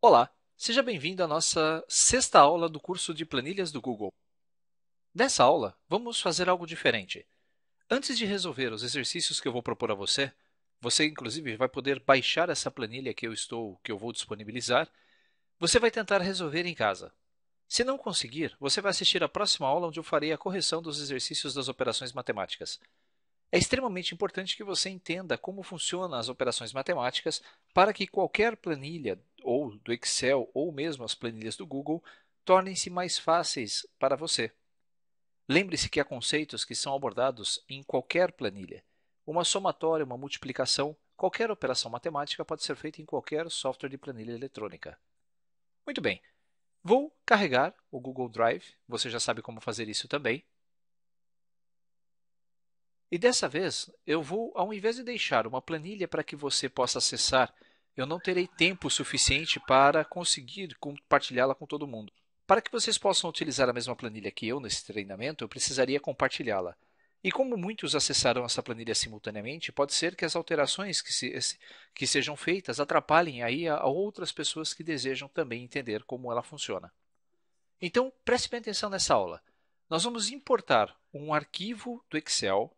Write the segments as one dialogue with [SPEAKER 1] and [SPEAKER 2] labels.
[SPEAKER 1] Olá, seja bem-vindo à nossa sexta aula do curso de Planilhas do Google. Nessa aula, vamos fazer algo diferente. Antes de resolver os exercícios que eu vou propor a você, você inclusive vai poder baixar essa planilha que eu estou, que eu vou disponibilizar. Você vai tentar resolver em casa. Se não conseguir, você vai assistir à próxima aula onde eu farei a correção dos exercícios das operações matemáticas. É extremamente importante que você entenda como funcionam as operações matemáticas para que qualquer planilha ou do Excel ou mesmo as planilhas do Google tornem-se mais fáceis para você. Lembre-se que há conceitos que são abordados em qualquer planilha. Uma somatória, uma multiplicação, qualquer operação matemática pode ser feita em qualquer software de planilha eletrônica. Muito bem, vou carregar o Google Drive, você já sabe como fazer isso também. E dessa vez, eu vou, ao invés de deixar uma planilha para que você possa acessar eu não terei tempo suficiente para conseguir compartilhá-la com todo mundo. Para que vocês possam utilizar a mesma planilha que eu nesse treinamento, eu precisaria compartilhá-la. E como muitos acessaram essa planilha simultaneamente, pode ser que as alterações que, se, que sejam feitas atrapalhem aí a, outras pessoas que desejam também entender como ela funciona. Então, preste bem atenção nessa aula. Nós vamos importar um arquivo do Excel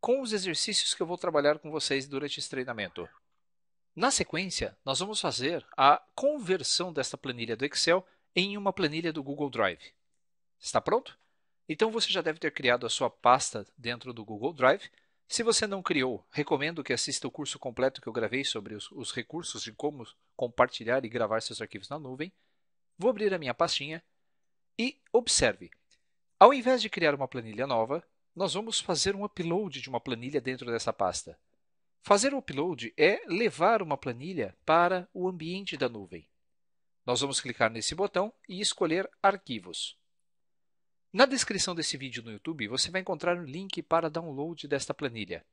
[SPEAKER 1] com os exercícios que eu vou trabalhar com vocês durante esse treinamento. Na sequência, nós vamos fazer a conversão desta planilha do Excel em uma planilha do Google Drive. Está pronto? Então você já deve ter criado a sua pasta dentro do Google Drive. Se você não criou, recomendo que assista o curso completo que eu gravei sobre os, os recursos de como compartilhar e gravar seus arquivos na nuvem. Vou abrir a minha pastinha e observe. Ao invés de criar uma planilha nova, nós vamos fazer um upload de uma planilha dentro dessa pasta. Fazer o upload é levar uma planilha para o ambiente da nuvem. Nós vamos clicar nesse botão e escolher Arquivos. Na descrição desse vídeo no YouTube, você vai encontrar um link para download desta planilha.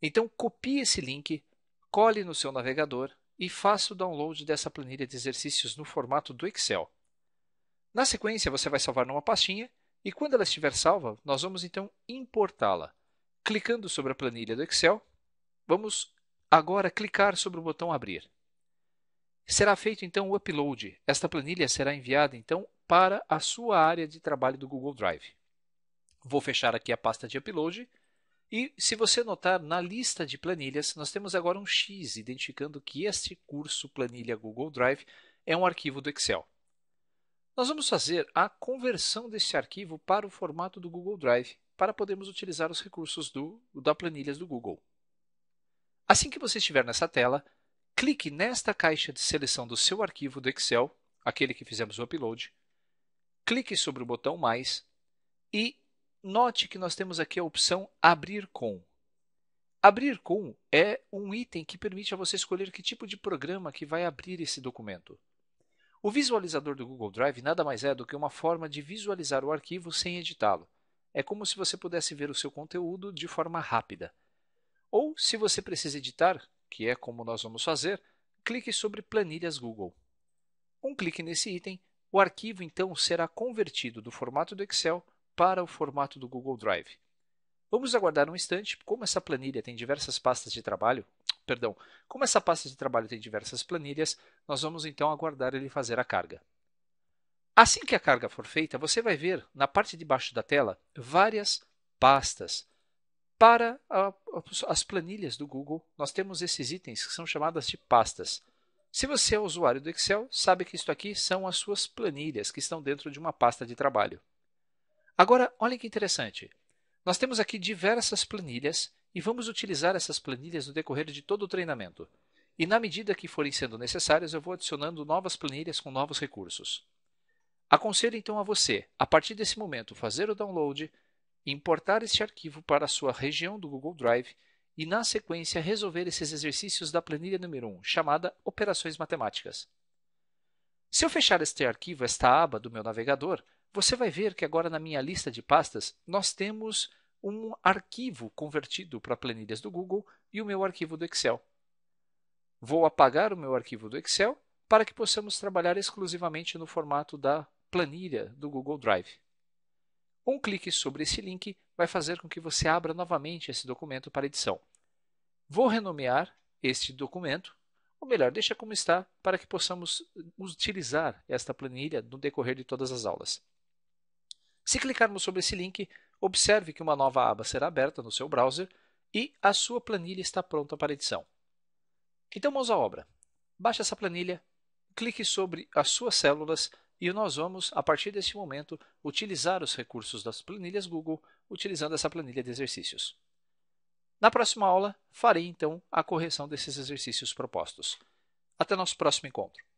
[SPEAKER 1] Então, copie esse link, cole no seu navegador e faça o download dessa planilha de exercícios no formato do Excel. Na sequência, você vai salvar numa pastinha e, quando ela estiver salva, nós vamos então importá-la. Clicando sobre a planilha do Excel, Vamos agora clicar sobre o botão Abrir. Será feito então o upload. Esta planilha será enviada então para a sua área de trabalho do Google Drive. Vou fechar aqui a pasta de upload e se você notar na lista de planilhas, nós temos agora um X identificando que este curso planilha Google Drive é um arquivo do Excel. Nós vamos fazer a conversão desse arquivo para o formato do Google Drive para podermos utilizar os recursos do, da planilhas do Google. Assim que você estiver nessa tela, clique nesta caixa de seleção do seu arquivo do Excel, aquele que fizemos o upload, clique sobre o botão Mais e note que nós temos aqui a opção Abrir com. Abrir com é um item que permite a você escolher que tipo de programa que vai abrir esse documento. O visualizador do Google Drive nada mais é do que uma forma de visualizar o arquivo sem editá-lo. É como se você pudesse ver o seu conteúdo de forma rápida. Ou, se você precisa editar, que é como nós vamos fazer, clique sobre Planilhas Google. Um clique nesse item, o arquivo então será convertido do formato do Excel para o formato do Google Drive. Vamos aguardar um instante, como essa planilha tem diversas pastas de trabalho, perdão, como essa pasta de trabalho tem diversas planilhas, nós vamos então aguardar ele fazer a carga. Assim que a carga for feita, você vai ver na parte de baixo da tela várias pastas para a, as planilhas do Google, nós temos esses itens que são chamadas de pastas. Se você é usuário do Excel, sabe que isto aqui são as suas planilhas que estão dentro de uma pasta de trabalho. Agora, olha que interessante. Nós temos aqui diversas planilhas e vamos utilizar essas planilhas no decorrer de todo o treinamento. E na medida que forem sendo necessárias, eu vou adicionando novas planilhas com novos recursos. Aconselho então a você, a partir desse momento, fazer o download, importar este arquivo para a sua região do Google Drive e, na sequência, resolver esses exercícios da planilha número 1, chamada Operações Matemáticas. Se eu fechar este arquivo, esta aba do meu navegador, você vai ver que agora na minha lista de pastas nós temos um arquivo convertido para planilhas do Google e o meu arquivo do Excel. Vou apagar o meu arquivo do Excel para que possamos trabalhar exclusivamente no formato da planilha do Google Drive. Um clique sobre esse link vai fazer com que você abra novamente esse documento para edição. Vou renomear este documento, ou melhor, deixa como está, para que possamos utilizar esta planilha no decorrer de todas as aulas. Se clicarmos sobre esse link, observe que uma nova aba será aberta no seu browser e a sua planilha está pronta para edição. Então, mãos à obra. Baixe essa planilha, clique sobre as suas células e nós vamos, a partir desse momento, utilizar os recursos das planilhas Google utilizando essa planilha de exercícios. Na próxima aula, farei então a correção desses exercícios propostos. Até nosso próximo encontro.